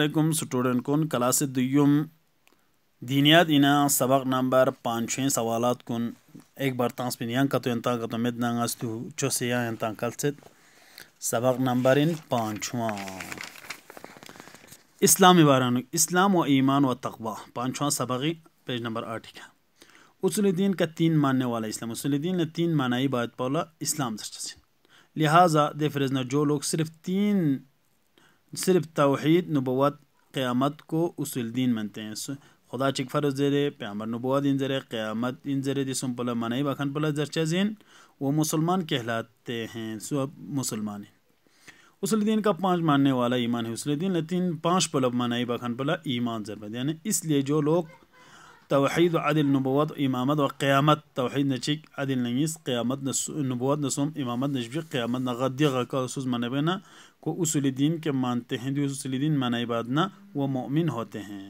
अलैकुम स्टूडेंट कन क्लास दुम दीनियात इना सबक नंबर पाँच छः सवाल कन एक बार तंस पिन यहाँ कतो यहाँ कतो मित नंगस चो से यहाँ यहाँ कल से सबक नंबर इन पाँचवा इस्लाम इबारान इस्लाम व ईमान व तकवा पाँचवा सबक पेज नंबर आठ का उसूल दीन का तीन मानने वाला इस्लाम उसूल दीन ने तीन मानाई बात पौला इस्लाम लिहाजा दे फ्रेजना जो लोग सिर्फ तीन सिर्फ तोहद नबूत क़्यामत को उसूल दीन मनते हैं खुदा चिकफर ज़र प्यामर नबूत इन ज़र क़्यामत इन ज़र जिसम पला मनाई बखन पला जरचा जीन वो मुसलमान कहलाते हैं सो अब मुसलमान हैं उसलद्दीन का पाँच मानने वाला ईमान है उसलद्दीन लेकिन पाँच पलब मनाई बखन पला ईमान ज़रबत यानी इसलिए जो लोग towxiidu cadil nubuwad imaamadoo qiyaamad towxiidna jig cadilnayiis qiyaamadna nubuwadna sum imaamadna shbi qiyaamadna qadiqa ka हुसूस मनाबना को उसूल दीन के मानते हैं जो उसूल दीन मनाबादना वो मोमिन होते हैं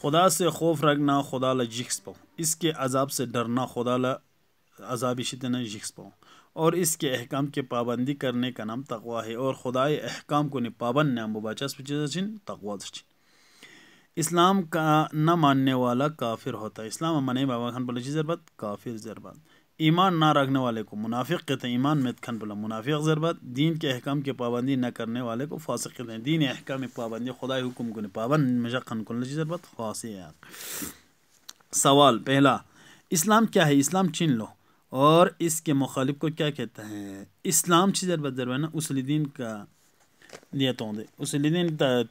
खुदा से खौफ रखना खुदा ला जिक्स पाओ इसके अजाब से डरना खुदा ला अजाब शितना जिक्स पाओ और इसके अहकाम की पाबंदी करने का नाम तकवा है और खुदाए अहकाम को ने पाबंद नाम मुबाचा तकवा इस्लाम का न मानने वाला काफिर होता है इस्लाम माने बाबा खान बोले जरबत काफिर जरबत ईमान ना रखने वाले को मुनाफिक कहते हैं ईमान में खान बोला मुनाफिक जरबत दीन के अहकाम की पाबंदी न करने वाले को फासिक कहते हैं दीन अहकाम पाबंदी खुदा हुकुम को पाबंद खान को जरबत फासिक सवाल पहला इस्लाम क्या है इस्लाम चिन लो और इसके मुखालिफ को क्या कहते हैं इस्लाम से जरबत जरबा ना दीन का दिया तो उसली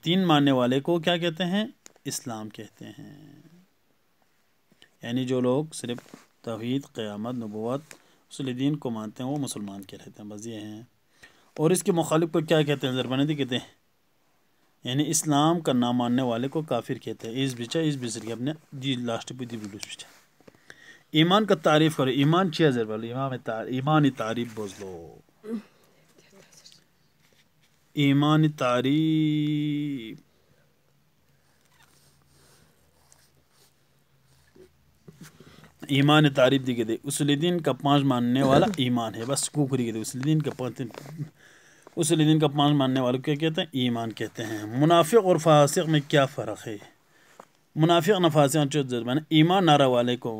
तीन मानने वाले को क्या कहते हैं इस्लाम कहते हैं यानी जो लोग सिर्फ तोहद क़्यामत नबूत उसदीन को मानते हैं वो मुसलमान के रहते हैं बस ये हैं और इसके मुखालिफ को क्या कहते हैं दी कहते हैं यानी इस्लाम का नाम मानने वाले को काफिर कहते हैं इस बिचा इस के अपने जी लास्ट पर दी बिल्कुल बिचा ईमान का तारीफ़ करो ईमान छिया जरबल ईमान ईमान तारीफ बोझ लो ईमान तारीफ ईमान तारीफ दी गई थी दिन का पाँच मानने वाला ईमान है बस कुकरी गई उस दिन का पांच उस दिन का पाँच मानने वालों क्या कहते हैं ईमान कहते हैं मुनाफिक और फासिक में क्या फ़र्क है मुनाफिक नफासिक मैंने ईमान नारा वाले को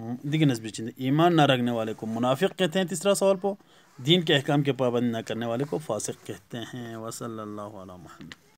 दिखे नजबी चिंद ईमान ना रखने वाले को मुनाफिक कहते हैं तीसरा सवाल को दीन के अहकाम के पाबंदी ना करने वाले को फासिक कहते हैं वसल महमद